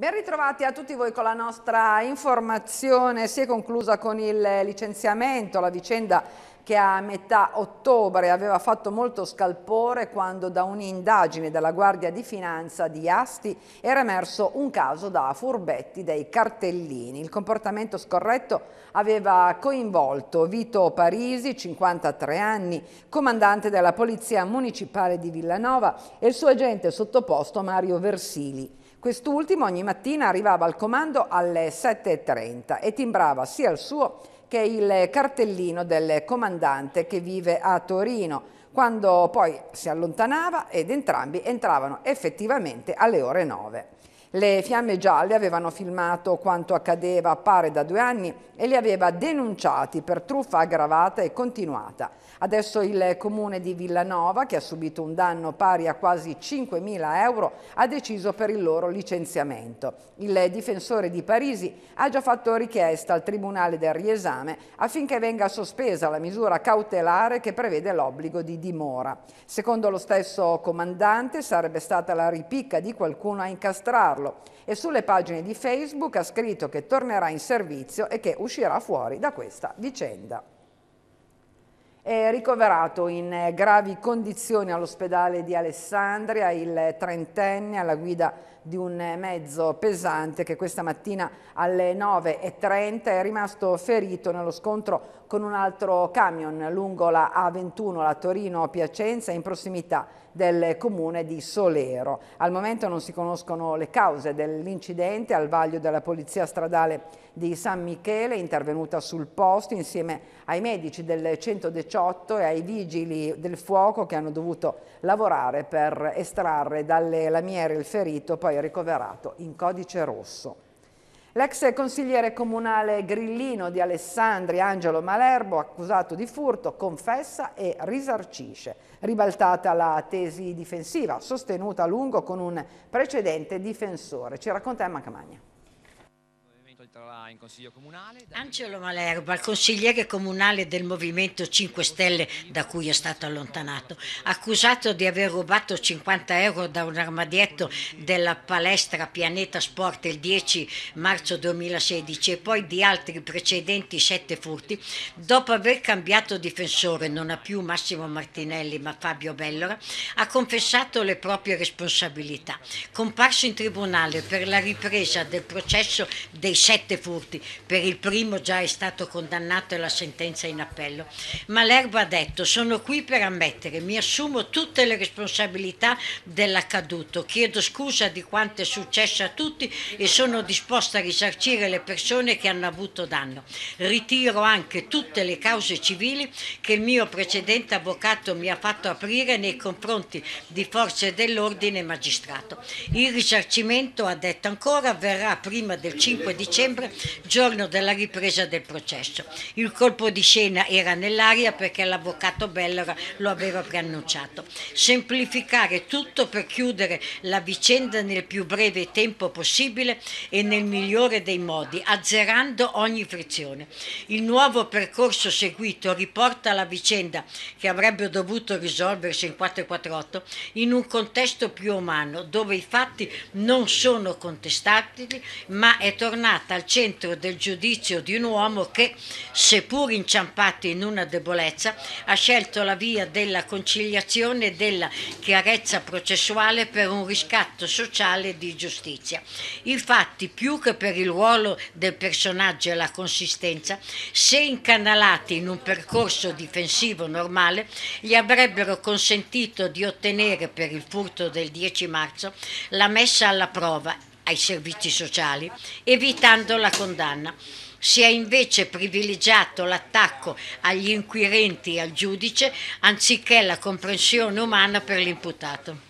Ben ritrovati a tutti voi con la nostra informazione. Si è conclusa con il licenziamento, la vicenda che a metà ottobre aveva fatto molto scalpore quando da un'indagine della Guardia di Finanza di Asti era emerso un caso da furbetti dei cartellini. Il comportamento scorretto aveva coinvolto Vito Parisi, 53 anni, comandante della Polizia Municipale di Villanova e il suo agente sottoposto Mario Versili, Quest'ultimo ogni mattina arrivava al comando alle 7.30 e timbrava sia il suo che il cartellino del comandante che vive a Torino, quando poi si allontanava ed entrambi entravano effettivamente alle ore 9. Le fiamme gialle avevano filmato quanto accadeva a Pare da due anni e li aveva denunciati per truffa aggravata e continuata. Adesso il comune di Villanova, che ha subito un danno pari a quasi 5.000 euro, ha deciso per il loro licenziamento. Il difensore di Parisi ha già fatto richiesta al Tribunale del Riesame affinché venga sospesa la misura cautelare che prevede l'obbligo di dimora. Secondo lo stesso comandante sarebbe stata la ripicca di qualcuno a incastrarlo farlo e sulle pagine di Facebook ha scritto che tornerà in servizio e che uscirà fuori da questa vicenda. È ricoverato in eh, gravi condizioni all'ospedale di Alessandria il trentenne alla guida di un eh, mezzo pesante che questa mattina alle 9.30 è rimasto ferito nello scontro con un altro camion lungo la A21, la Torino-Piacenza, in prossimità del comune di Solero. Al momento non si conoscono le cause dell'incidente al vaglio della Polizia Stradale di San Michele, intervenuta sul posto insieme ai medici del 118 2018 e ai vigili del fuoco che hanno dovuto lavorare per estrarre dalle lamiere il ferito poi ricoverato in codice rosso. L'ex consigliere comunale Grillino di Alessandria, Angelo Malerbo, accusato di furto, confessa e risarcisce. Ribaltata la tesi difensiva, sostenuta a lungo con un precedente difensore. Ci racconta Emma Camagna entrerà in Consiglio Comunale. Angelo Malerba, consigliere comunale del Movimento 5 Stelle da cui è stato allontanato, accusato di aver rubato 50 euro da un armadietto della palestra Pianeta Sport il 10 marzo 2016 e poi di altri precedenti sette furti, dopo aver cambiato difensore, non ha più Massimo Martinelli ma Fabio Bellora, ha confessato le proprie responsabilità. Comparso in tribunale per la ripresa del processo dei sette sette furti, per il primo già è stato condannato e la sentenza in appello. Malerba ha detto sono qui per ammettere, mi assumo tutte le responsabilità dell'accaduto, chiedo scusa di quanto è successo a tutti e sono disposta a risarcire le persone che hanno avuto danno. Ritiro anche tutte le cause civili che il mio precedente avvocato mi ha fatto aprire nei confronti di forze dell'ordine e magistrato. Il risarcimento, ha detto ancora, avverrà prima del 5 dicembre settembre, giorno della ripresa del processo. Il colpo di scena era nell'aria perché l'avvocato Bellora lo aveva preannunciato. Semplificare tutto per chiudere la vicenda nel più breve tempo possibile e nel migliore dei modi, azzerando ogni frizione. Il nuovo percorso seguito riporta la vicenda che avrebbe dovuto risolversi in 448 in un contesto più umano, dove i fatti non sono contestabili, ma è tornata al centro del giudizio di un uomo che, seppur inciampato in una debolezza, ha scelto la via della conciliazione e della chiarezza processuale per un riscatto sociale di giustizia. Infatti, più che per il ruolo del personaggio e la consistenza, se incanalati in un percorso difensivo normale, gli avrebbero consentito di ottenere per il furto del 10 marzo la messa alla prova ai servizi sociali, evitando la condanna. Si è invece privilegiato l'attacco agli inquirenti e al giudice anziché la comprensione umana per l'imputato.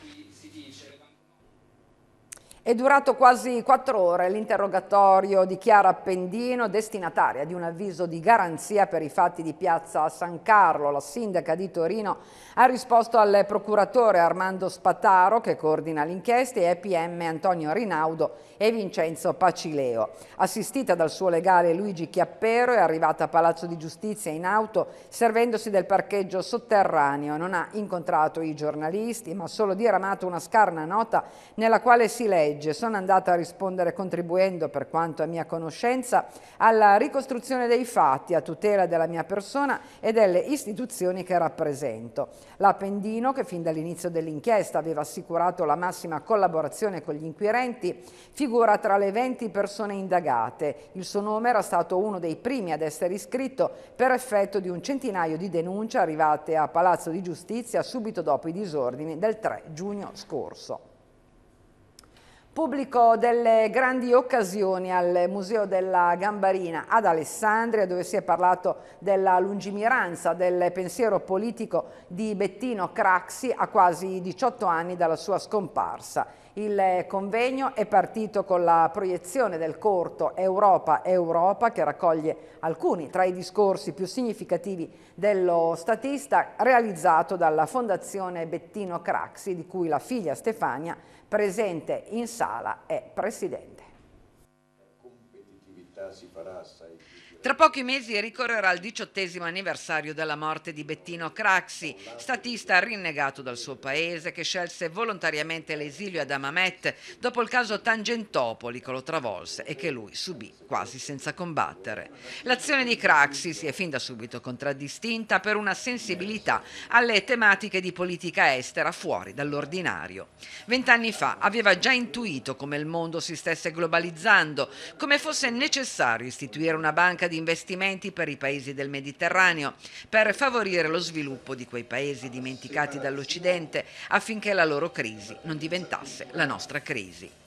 È durato quasi quattro ore l'interrogatorio di Chiara Appendino, destinataria di un avviso di garanzia per i fatti di Piazza San Carlo. La sindaca di Torino ha risposto al procuratore Armando Spataro, che coordina l'inchiesta, e EPM Antonio Rinaudo e Vincenzo Pacileo. Assistita dal suo legale Luigi Chiappero, è arrivata a Palazzo di Giustizia in auto, servendosi del parcheggio sotterraneo. Non ha incontrato i giornalisti, ma solo diramato una scarna nota nella quale si legge legge. Sono andata a rispondere contribuendo, per quanto a mia conoscenza, alla ricostruzione dei fatti a tutela della mia persona e delle istituzioni che rappresento. L'Appendino, che fin dall'inizio dell'inchiesta aveva assicurato la massima collaborazione con gli inquirenti, figura tra le 20 persone indagate. Il suo nome era stato uno dei primi ad essere iscritto per effetto di un centinaio di denunce arrivate a Palazzo di Giustizia subito dopo i disordini del 3 giugno scorso pubblico delle grandi occasioni al Museo della Gambarina ad Alessandria dove si è parlato della lungimiranza del pensiero politico di Bettino Craxi a quasi 18 anni dalla sua scomparsa. Il convegno è partito con la proiezione del corto Europa Europa che raccoglie alcuni tra i discorsi più significativi dello statista realizzato dalla Fondazione Bettino Craxi di cui la figlia Stefania presente in sala è presidente. La competitività si farà assai tra pochi mesi ricorrerà il diciottesimo anniversario della morte di Bettino Craxi, statista rinnegato dal suo paese che scelse volontariamente l'esilio ad Amamet dopo il caso Tangentopoli che lo travolse e che lui subì quasi senza combattere. L'azione di Craxi si è fin da subito contraddistinta per una sensibilità alle tematiche di politica estera fuori dall'ordinario. Vent'anni fa aveva già intuito come il mondo si stesse globalizzando, come fosse necessario istituire una banca di investimenti per i paesi del Mediterraneo, per favorire lo sviluppo di quei paesi dimenticati dall'Occidente affinché la loro crisi non diventasse la nostra crisi.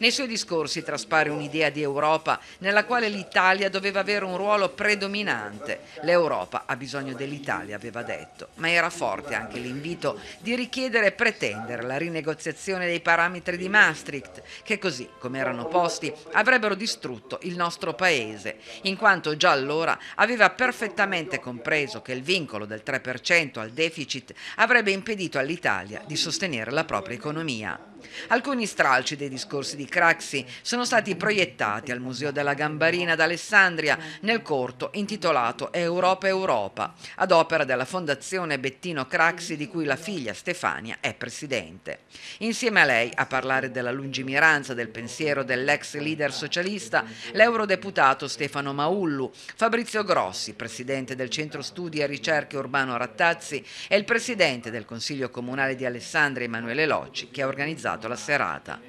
Nei suoi discorsi traspare un'idea di Europa nella quale l'Italia doveva avere un ruolo predominante. L'Europa ha bisogno dell'Italia, aveva detto, ma era forte anche l'invito di richiedere e pretendere la rinegoziazione dei parametri di Maastricht, che così come erano posti avrebbero distrutto il nostro paese, in quanto già allora aveva perfettamente compreso che il vincolo del 3% al deficit avrebbe impedito all'Italia di sostenere la propria economia. Alcuni stralci dei discorsi di Craxi sono stati proiettati al Museo della Gambarina d'Alessandria nel corto intitolato Europa Europa, ad opera della Fondazione Bettino Craxi di cui la figlia Stefania è presidente. Insieme a lei a parlare della lungimiranza del pensiero dell'ex leader socialista, l'eurodeputato Stefano Maullu, Fabrizio Grossi, presidente del Centro Studi e Ricerche Urbano Rattazzi e il presidente del Consiglio Comunale di Alessandria Emanuele Locci, che ha organizzato organizzato la serata.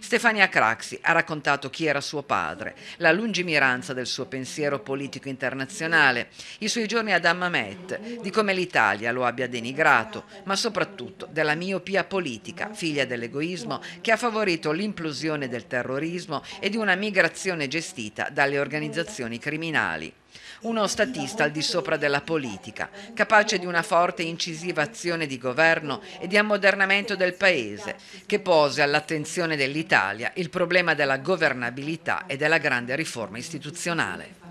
Stefania Craxi ha raccontato chi era suo padre, la lungimiranza del suo pensiero politico internazionale, i suoi giorni ad Ammamet, di come l'Italia lo abbia denigrato, ma soprattutto della miopia politica, figlia dell'egoismo, che ha favorito l'implosione del terrorismo e di una migrazione gestita dalle organizzazioni criminali. Uno statista al di sopra della politica, capace di una forte e incisiva azione di governo e di ammodernamento del Paese, che pose all'attenzione dell'Italia il problema della governabilità e della grande riforma istituzionale.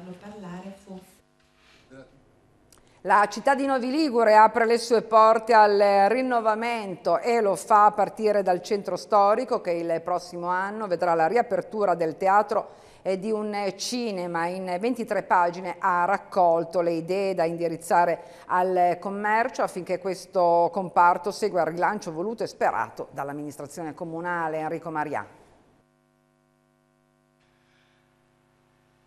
La città di Novi Ligure apre le sue porte al rinnovamento e lo fa a partire dal centro storico che il prossimo anno vedrà la riapertura del teatro e di un cinema. In 23 pagine ha raccolto le idee da indirizzare al commercio affinché questo comparto segua il rilancio voluto e sperato dall'amministrazione comunale Enrico Mariani.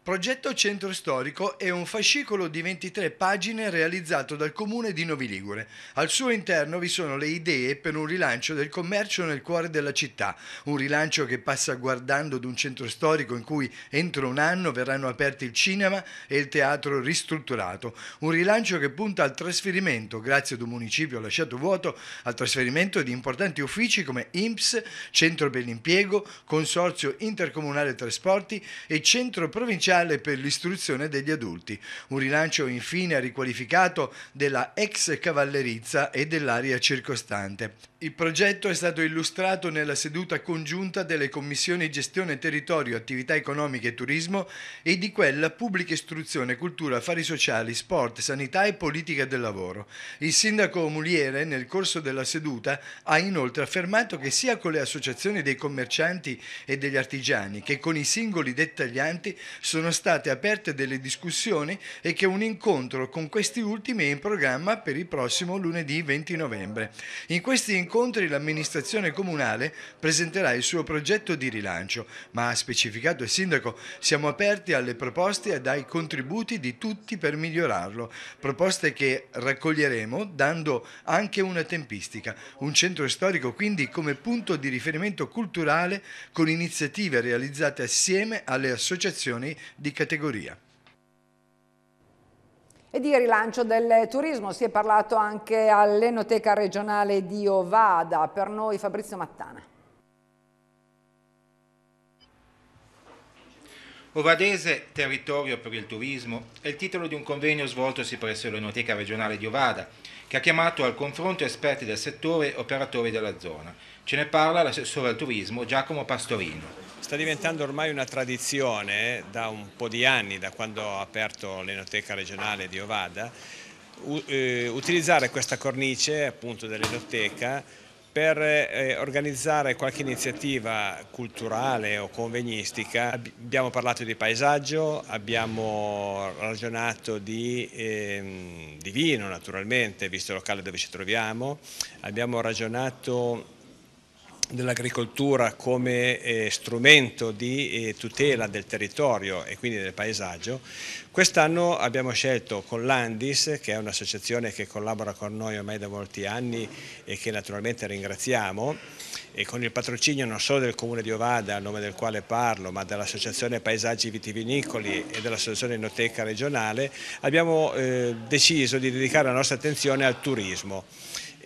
Progetto Centro Storico è un fascicolo di 23 pagine realizzato dal comune di Novi Ligure. Al suo interno vi sono le idee per un rilancio del commercio nel cuore della città, un rilancio che passa guardando ad un centro storico in cui entro un anno verranno aperti il cinema e il teatro ristrutturato, un rilancio che punta al trasferimento, grazie ad un municipio lasciato vuoto, al trasferimento di importanti uffici come INPS, Centro per l'Impiego, Consorzio Intercomunale Trasporti e Centro Provinciale mondiale per l'istruzione degli adulti. Un rilancio infine riqualificato della ex cavallerizza e dell'area circostante. Il progetto è stato illustrato nella seduta congiunta delle commissioni gestione territorio, attività economiche e turismo e di quella pubblica istruzione, cultura, affari sociali, sport, sanità e politica del lavoro. Il sindaco Muliere nel corso della seduta ha inoltre affermato che sia con le associazioni dei commercianti e degli artigiani che con i singoli dettaglianti sono sono state aperte delle discussioni e che un incontro con questi ultimi è in programma per il prossimo lunedì 20 novembre. In questi incontri l'amministrazione comunale presenterà il suo progetto di rilancio, ma ha specificato il sindaco siamo aperti alle proposte e ai contributi di tutti per migliorarlo, proposte che raccoglieremo dando anche una tempistica, un centro storico quindi come punto di riferimento culturale con iniziative realizzate assieme alle associazioni di categoria. E di rilancio del turismo si è parlato anche all'Enoteca regionale di Ovada, per noi Fabrizio Mattana. Ovadese, territorio per il turismo, è il titolo di un convegno svoltosi presso l'Enoteca regionale di Ovada, che ha chiamato al confronto esperti del settore e operatori della zona. Ce ne parla l'assessore al turismo Giacomo Pastorino. Sta diventando ormai una tradizione eh, da un po' di anni, da quando ho aperto l'enoteca regionale di Ovada, eh, utilizzare questa cornice appunto dell'enoteca per eh, organizzare qualche iniziativa culturale o convegnistica. Abbiamo parlato di paesaggio, abbiamo ragionato di, eh, di vino naturalmente, visto il locale dove ci troviamo, abbiamo ragionato dell'agricoltura come eh, strumento di eh, tutela del territorio e quindi del paesaggio. Quest'anno abbiamo scelto con l'Andis, che è un'associazione che collabora con noi ormai da molti anni e che naturalmente ringraziamo, e con il patrocinio non solo del Comune di Ovada, a nome del quale parlo, ma dell'Associazione Paesaggi Vitivinicoli e dell'Associazione Enoteca Regionale, abbiamo eh, deciso di dedicare la nostra attenzione al turismo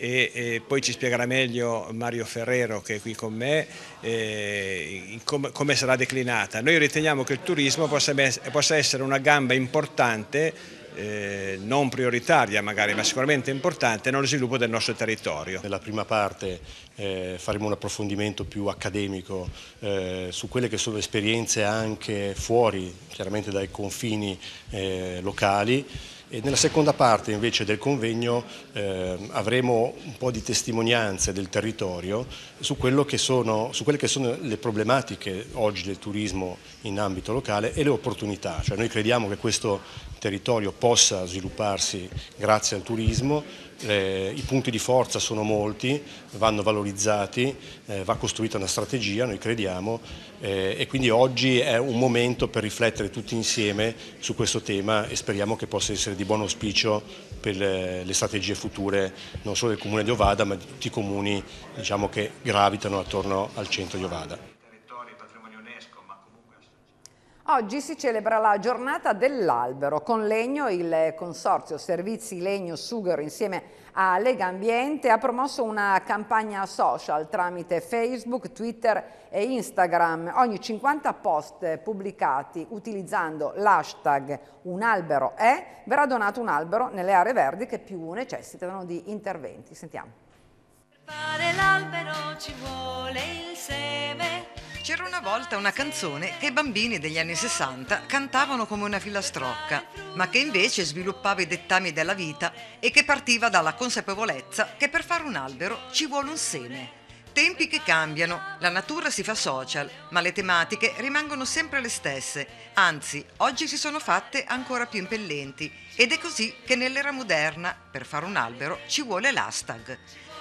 e, e poi ci spiegherà meglio Mario Ferrero che è qui con me eh, come com sarà declinata. Noi riteniamo che il turismo possa, possa essere una gamba importante eh, non prioritaria magari, ma sicuramente importante nello sviluppo del nostro territorio. Nella prima parte eh, faremo un approfondimento più accademico eh, su quelle che sono esperienze anche fuori, chiaramente dai confini eh, locali e nella seconda parte invece del convegno eh, avremo un po' di testimonianze del territorio su, che sono, su quelle che sono le problematiche oggi del turismo in ambito locale e le opportunità. Cioè noi crediamo che questo territorio possa svilupparsi grazie al turismo, eh, i punti di forza sono molti, vanno valorizzati, eh, va costruita una strategia, noi crediamo, eh, e quindi oggi è un momento per riflettere tutti insieme su questo tema e speriamo che possa essere di buon auspicio per le, eh, le strategie future non solo del comune di Ovada ma di tutti i comuni diciamo, che gravitano attorno al centro di Ovada. Oggi si celebra la giornata dell'albero. Con Legno, il consorzio Servizi Legno Sugar insieme a Lega Ambiente ha promosso una campagna social tramite Facebook, Twitter e Instagram. Ogni 50 post pubblicati utilizzando l'hashtag un albero è verrà donato un albero nelle aree verdi che più necessitano di interventi. Sentiamo. Per fare l'albero ci vuole il seme c'era una volta una canzone che i bambini degli anni 60 cantavano come una filastrocca, ma che invece sviluppava i dettami della vita e che partiva dalla consapevolezza che per fare un albero ci vuole un seme. Tempi che cambiano, la natura si fa social, ma le tematiche rimangono sempre le stesse, anzi oggi si sono fatte ancora più impellenti ed è così che nell'era moderna, per fare un albero, ci vuole l'hashtag.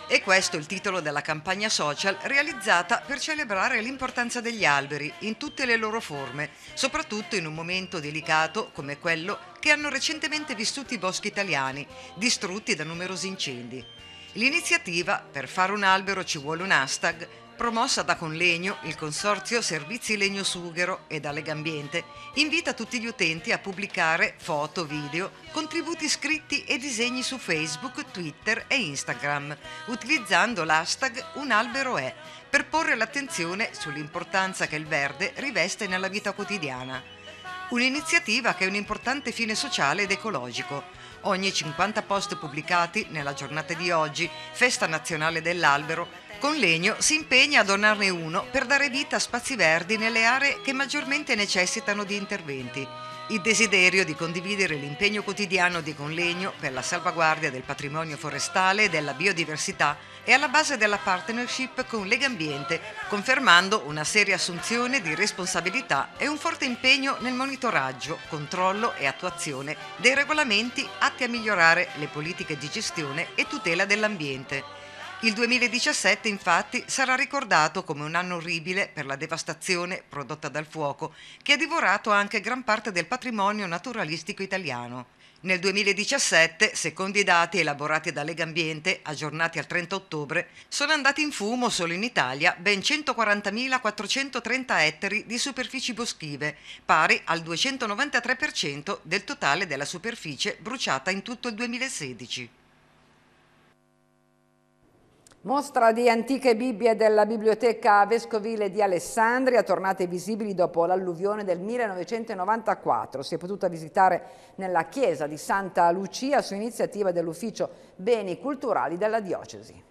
E questo è il titolo della campagna social realizzata per celebrare l'importanza degli alberi in tutte le loro forme, soprattutto in un momento delicato come quello che hanno recentemente vissuto i boschi italiani, distrutti da numerosi incendi. L'iniziativa Per fare un albero ci vuole un hashtag promossa da Conlegno, il consorzio Servizi Legno Sughero e da Legambiente, invita tutti gli utenti a pubblicare foto, video, contributi scritti e disegni su Facebook, Twitter e Instagram, utilizzando l'hashtag Un albero è, per porre l'attenzione sull'importanza che il verde riveste nella vita quotidiana un'iniziativa che è un importante fine sociale ed ecologico. Ogni 50 post pubblicati nella giornata di oggi, Festa Nazionale dell'Albero, con legno si impegna a donarne uno per dare vita a spazi verdi nelle aree che maggiormente necessitano di interventi. Il desiderio di condividere l'impegno quotidiano di Conlegno per la salvaguardia del patrimonio forestale e della biodiversità è alla base della partnership con Legambiente, confermando una seria assunzione di responsabilità e un forte impegno nel monitoraggio, controllo e attuazione dei regolamenti atti a migliorare le politiche di gestione e tutela dell'ambiente. Il 2017 infatti sarà ricordato come un anno orribile per la devastazione prodotta dal fuoco che ha divorato anche gran parte del patrimonio naturalistico italiano. Nel 2017, secondo i dati elaborati da Lega Ambiente, aggiornati al 30 ottobre, sono andati in fumo solo in Italia ben 140.430 ettari di superfici boschive, pari al 293% del totale della superficie bruciata in tutto il 2016. Mostra di antiche Bibbie della Biblioteca Vescovile di Alessandria, tornate visibili dopo l'alluvione del 1994. Si è potuta visitare nella chiesa di Santa Lucia su iniziativa dell'Ufficio Beni Culturali della Diocesi.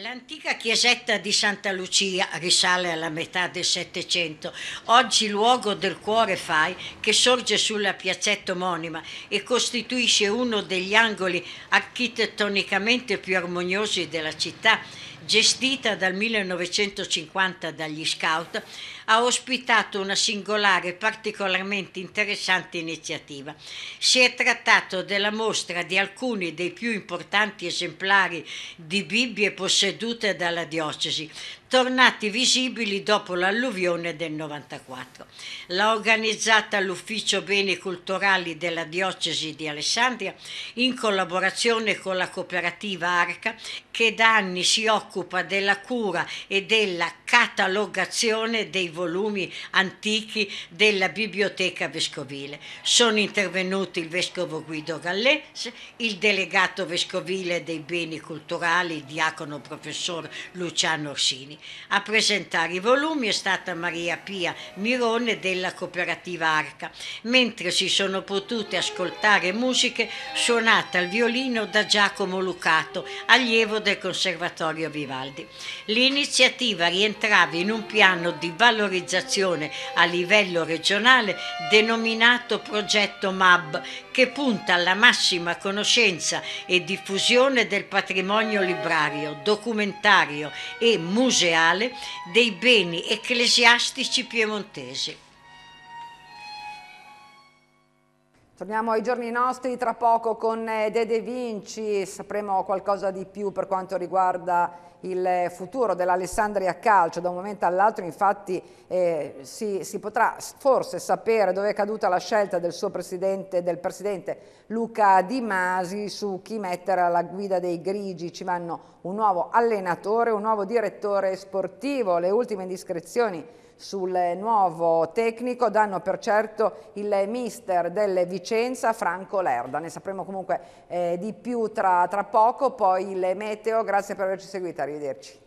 L'antica chiesetta di Santa Lucia risale alla metà del Settecento, oggi luogo del cuore fai che sorge sulla piazzetta omonima e costituisce uno degli angoli architettonicamente più armoniosi della città gestita dal 1950 dagli Scout, ha ospitato una singolare e particolarmente interessante iniziativa. Si è trattato della mostra di alcuni dei più importanti esemplari di Bibbie possedute dalla diocesi, tornati visibili dopo l'alluvione del 94. L'ha organizzata l'Ufficio Beni Culturali della Diocesi di Alessandria in collaborazione con la cooperativa Arca che da anni si occupa della cura e della catalogazione dei volumi antichi della biblioteca vescovile. Sono intervenuti il vescovo Guido Gallese, il delegato vescovile dei beni culturali, il diacono professor Luciano Orsini. Giovanni. A presentare i volumi è stata Maria Pia Mirone della cooperativa Arca, mentre si sono potute ascoltare musiche suonate al violino da Giacomo Lucato, allievo del Conservatorio Vivaldi. L'iniziativa rientrava in un piano di valorizzazione a livello regionale denominato Progetto MAB, che punta alla massima conoscenza e diffusione del patrimonio librario, documentario e museo museale dei beni ecclesiastici piemontesi. Torniamo ai giorni nostri tra poco con eh, De De Vinci, sapremo qualcosa di più per quanto riguarda il eh, futuro dell'Alessandria Calcio, da un momento all'altro infatti eh, si, si, potrà forse sapere dove è caduta la scelta del suo presidente, del presidente Luca Di Masi su chi mettere alla guida dei grigi, ci vanno un nuovo allenatore, un nuovo direttore sportivo, le ultime indiscrezioni sul nuovo tecnico danno per certo il mister delle Vicenza Franco Lerda, ne sapremo comunque eh, di più tra, tra poco, poi il meteo, grazie per averci seguito, arrivederci.